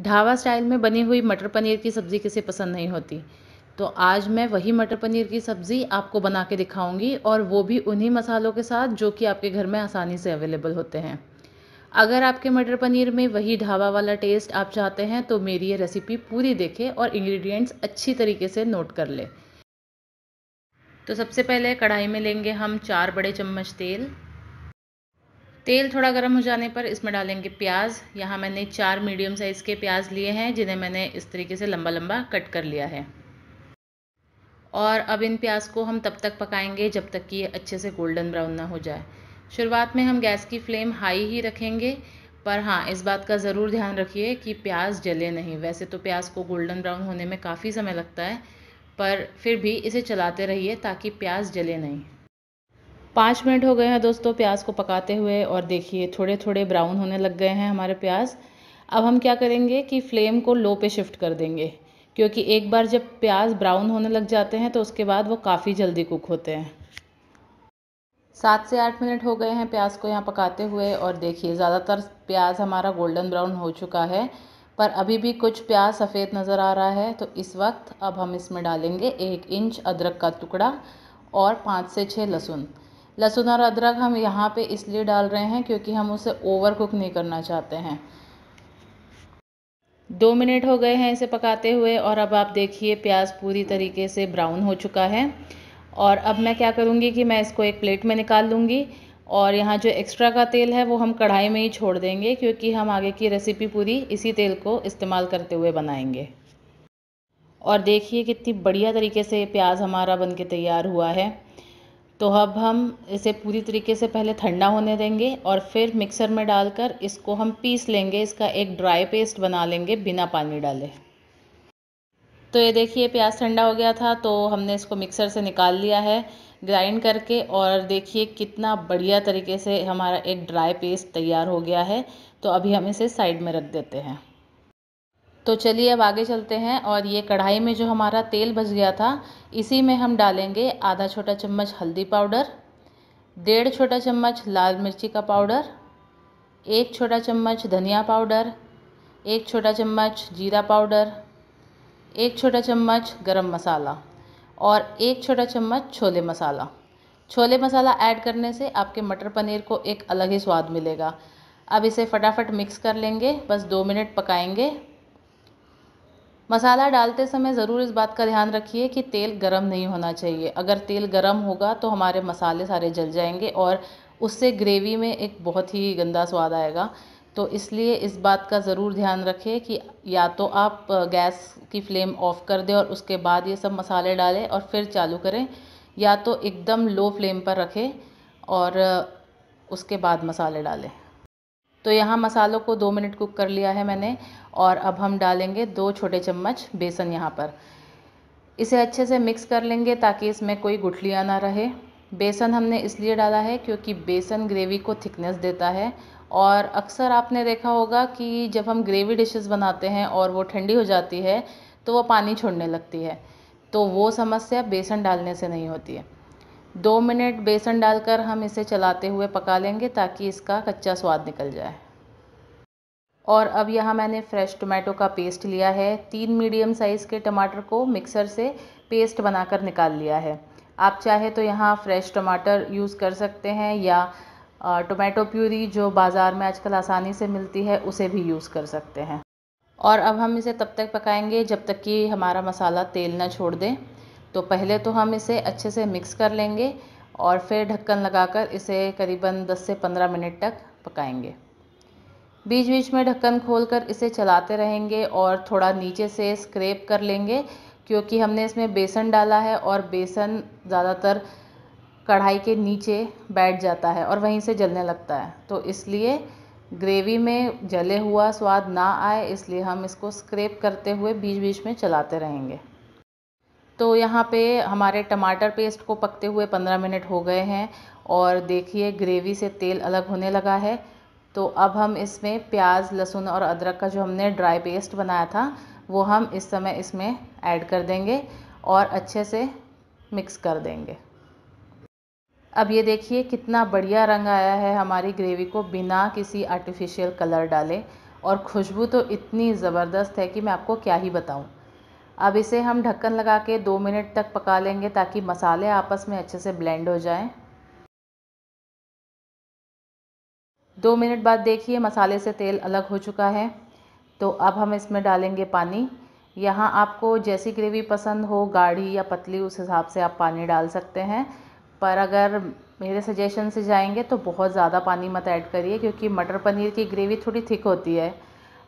dhaba style में बनी हुई मटर पनीर की सब्ज़ी किसे पसंद नहीं होती तो आज मैं वही मटर पनीर की सब्ज़ी आपको बना के दिखाऊंगी और वो भी उन्हीं मसालों के साथ जो कि आपके घर में आसानी से अवेलेबल होते हैं अगर आपके मटर पनीर में वही ढाबा वाला टेस्ट आप चाहते हैं तो मेरी ये रेसिपी पूरी देखें और इंग्रेडिएंट्स अच्छी तरीके से नोट कर लें तो सबसे पहले कढ़ाई में लेंगे हम चार बड़े चम्मच तेल तेल थोड़ा गर्म हो जाने पर इसमें डालेंगे प्याज यहाँ मैंने चार मीडियम साइज़ के प्याज लिए हैं जिन्हें मैंने इस तरीके से लंबा लंबा कट कर लिया है और अब इन प्याज को हम तब तक पकाएंगे जब तक कि ये अच्छे से गोल्डन ब्राउन ना हो जाए शुरुआत में हम गैस की फ्लेम हाई ही रखेंगे पर हाँ इस बात का ज़रूर ध्यान रखिए कि प्याज जले नहीं वैसे तो प्याज को गोल्डन ब्राउन होने में काफ़ी समय लगता है पर फिर भी इसे चलाते रहिए ताकि प्याज जले नहीं पाँच मिनट हो गए हैं दोस्तों प्याज को पकाते हुए और देखिए थोड़े थोड़े ब्राउन होने लग गए हैं हमारे प्याज अब हम क्या करेंगे कि फ्लेम को लो पे शिफ्ट कर देंगे क्योंकि एक बार जब प्याज ब्राउन होने लग जाते हैं तो उसके बाद वो काफ़ी जल्दी कुक होते हैं सात से आठ मिनट हो गए हैं प्याज को यहाँ पकाते हुए और देखिए ज़्यादातर प्याज हमारा गोल्डन ब्राउन हो चुका है पर अभी भी कुछ प्याज सफ़ेद नज़र आ रहा है तो इस वक्त अब हम इसमें डालेंगे एक इंच अदरक का टुकड़ा और पाँच से छः लहसुन लहसुन और अदरक हम यहाँ पे इसलिए डाल रहे हैं क्योंकि हम उसे ओवर कुक नहीं करना चाहते हैं दो मिनट हो गए हैं इसे पकाते हुए और अब आप देखिए प्याज पूरी तरीके से ब्राउन हो चुका है और अब मैं क्या करूँगी कि मैं इसको एक प्लेट में निकाल लूँगी और यहाँ जो एक्स्ट्रा का तेल है वो हम कढ़ाई में ही छोड़ देंगे क्योंकि हम आगे की रेसिपी पूरी इसी तेल को इस्तेमाल करते हुए बनाएंगे और देखिए कितनी बढ़िया तरीके से प्याज हमारा बन के तैयार हुआ है तो अब हम इसे पूरी तरीके से पहले ठंडा होने देंगे और फिर मिक्सर में डालकर इसको हम पीस लेंगे इसका एक ड्राई पेस्ट बना लेंगे बिना पानी डाले तो ये देखिए प्याज ठंडा हो गया था तो हमने इसको मिक्सर से निकाल लिया है ग्राइंड करके और देखिए कितना बढ़िया तरीके से हमारा एक ड्राई पेस्ट तैयार हो गया है तो अभी हम इसे साइड में रख देते हैं तो चलिए अब आगे चलते हैं और ये कढ़ाई में जो हमारा तेल बच गया था इसी में हम डालेंगे आधा छोटा चम्मच हल्दी पाउडर डेढ़ छोटा चम्मच लाल मिर्ची का पाउडर एक छोटा चम्मच धनिया पाउडर एक छोटा चम्मच जीरा पाउडर एक छोटा चम्मच गरम मसाला और एक छोटा चम्मच छोले मसाला छोले मसाला ऐड करने से आपके मटर पनीर को एक अलग ही स्वाद मिलेगा अब इसे फटाफट मिक्स कर लेंगे बस दो मिनट पकाएंगे मसाला डालते समय ज़रूर इस बात का ध्यान रखिए कि तेल गर्म नहीं होना चाहिए अगर तेल गर्म होगा तो हमारे मसाले सारे जल जाएंगे और उससे ग्रेवी में एक बहुत ही गंदा स्वाद आएगा तो इसलिए इस बात का ज़रूर ध्यान रखें कि या तो आप गैस की फ्लेम ऑफ़ कर दें और उसके बाद ये सब मसाले डालें और फिर चालू करें या तो एकदम लो फ्लेम पर रखें और उसके बाद मसाले डालें तो यहाँ मसालों को दो मिनट कुक कर लिया है मैंने और अब हम डालेंगे दो छोटे चम्मच बेसन यहाँ पर इसे अच्छे से मिक्स कर लेंगे ताकि इसमें कोई गुठलियाँ ना रहे बेसन हमने इसलिए डाला है क्योंकि बेसन ग्रेवी को थिकनेस देता है और अक्सर आपने देखा होगा कि जब हम ग्रेवी डिशेस बनाते हैं और वो ठंडी हो जाती है तो वो पानी छोड़ने लगती है तो वो समस्या बेसन डालने से नहीं होती है दो मिनट बेसन डालकर हम इसे चलाते हुए पका लेंगे ताकि इसका कच्चा स्वाद निकल जाए और अब यहाँ मैंने फ्रेश टोमेटो का पेस्ट लिया है तीन मीडियम साइज़ के टमाटर को मिक्सर से पेस्ट बनाकर निकाल लिया है आप चाहे तो यहाँ फ्रेश टमाटर यूज़ कर सकते हैं या टोमेटो प्यूरी जो बाज़ार में आजकल आसानी से मिलती है उसे भी यूज़ कर सकते हैं और अब हम इसे तब तक पकाएंगे जब तक कि हमारा मसाला तेल ना छोड़ दें तो पहले तो हम इसे अच्छे से मिक्स कर लेंगे और फिर ढक्कन लगाकर इसे करीबन 10 से 15 मिनट तक पकाएंगे बीच बीच में ढक्कन खोलकर इसे चलाते रहेंगे और थोड़ा नीचे से स्क्रेप कर लेंगे क्योंकि हमने इसमें बेसन डाला है और बेसन ज़्यादातर कढ़ाई के नीचे बैठ जाता है और वहीं से जलने लगता है तो इसलिए ग्रेवी में जले हुआ स्वाद ना आए इसलिए हम इसको स्क्रेप करते हुए बीच बीच में चलाते रहेंगे तो यहाँ पे हमारे टमाटर पेस्ट को पकते हुए पंद्रह मिनट हो गए हैं और देखिए ग्रेवी से तेल अलग होने लगा है तो अब हम इसमें प्याज लहसुन और अदरक का जो हमने ड्राई पेस्ट बनाया था वो हम इस समय इसमें ऐड कर देंगे और अच्छे से मिक्स कर देंगे अब ये देखिए कितना बढ़िया रंग आया है हमारी ग्रेवी को बिना किसी आर्टिफिशियल कलर डाले और खुशबू तो इतनी ज़बरदस्त है कि मैं आपको क्या ही बताऊँ अब इसे हम ढक्कन लगा के दो मिनट तक पका लेंगे ताकि मसाले आपस में अच्छे से ब्लेंड हो जाएं दो मिनट बाद देखिए मसाले से तेल अलग हो चुका है तो अब हम इसमें डालेंगे पानी यहाँ आपको जैसी ग्रेवी पसंद हो गाढ़ी या पतली उस हिसाब से आप पानी डाल सकते हैं पर अगर मेरे सजेशन से जाएंगे तो बहुत ज़्यादा पानी मत ऐड करिए क्योंकि मटर पनीर की ग्रेवी थोड़ी थिक होती है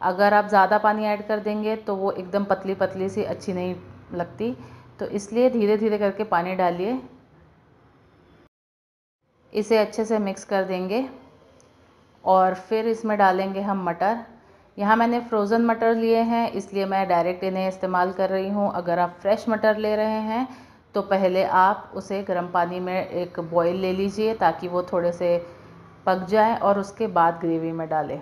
अगर आप ज़्यादा पानी ऐड कर देंगे तो वो एकदम पतली पतली सी अच्छी नहीं लगती तो इसलिए धीरे धीरे करके पानी डालिए इसे अच्छे से मिक्स कर देंगे और फिर इसमें डालेंगे हम मटर यहाँ मैंने फ्रोज़न मटर लिए हैं इसलिए मैं डायरेक्ट इन्हें इस्तेमाल कर रही हूँ अगर आप फ्रेश मटर ले रहे हैं तो पहले आप उसे गर्म पानी में एक बॉईल ले लीजिए ताकि वो थोड़े से पक जाए और उसके बाद ग्रेवी में डालें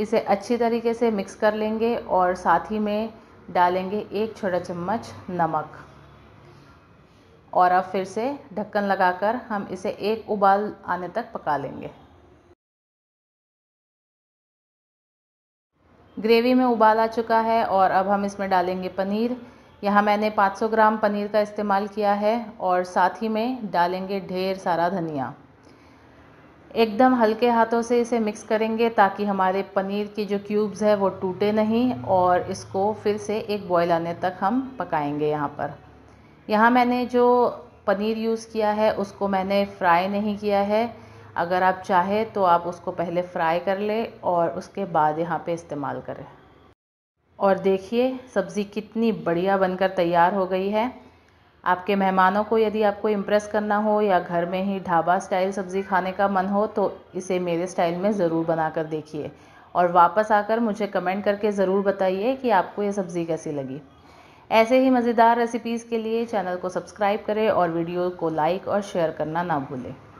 इसे अच्छी तरीके से मिक्स कर लेंगे और साथ ही में डालेंगे एक छोटा चम्मच नमक और अब फिर से ढक्कन लगाकर हम इसे एक उबाल आने तक पका लेंगे ग्रेवी में उबाल आ चुका है और अब हम इसमें डालेंगे पनीर यहाँ मैंने 500 ग्राम पनीर का इस्तेमाल किया है और साथ ही में डालेंगे ढेर सारा धनिया एकदम हल्के हाथों से इसे मिक्स करेंगे ताकि हमारे पनीर की जो क्यूब्स है वो टूटे नहीं और इसको फिर से एक बॉयल आने तक हम पकाएंगे यहाँ पर यहाँ मैंने जो पनीर यूज़ किया है उसको मैंने फ्राई नहीं किया है अगर आप चाहें तो आप उसको पहले फ्राई कर ले और उसके बाद यहाँ पे इस्तेमाल करें और देखिए सब्ज़ी कितनी बढ़िया बनकर तैयार हो गई है आपके मेहमानों को यदि आपको इम्प्रेस करना हो या घर में ही ढाबा स्टाइल सब्ज़ी खाने का मन हो तो इसे मेरे स्टाइल में ज़रूर बनाकर देखिए और वापस आकर मुझे कमेंट करके ज़रूर बताइए कि आपको ये सब्ज़ी कैसी लगी ऐसे ही मज़ेदार रेसिपीज़ के लिए चैनल को सब्सक्राइब करें और वीडियो को लाइक और शेयर करना ना भूलें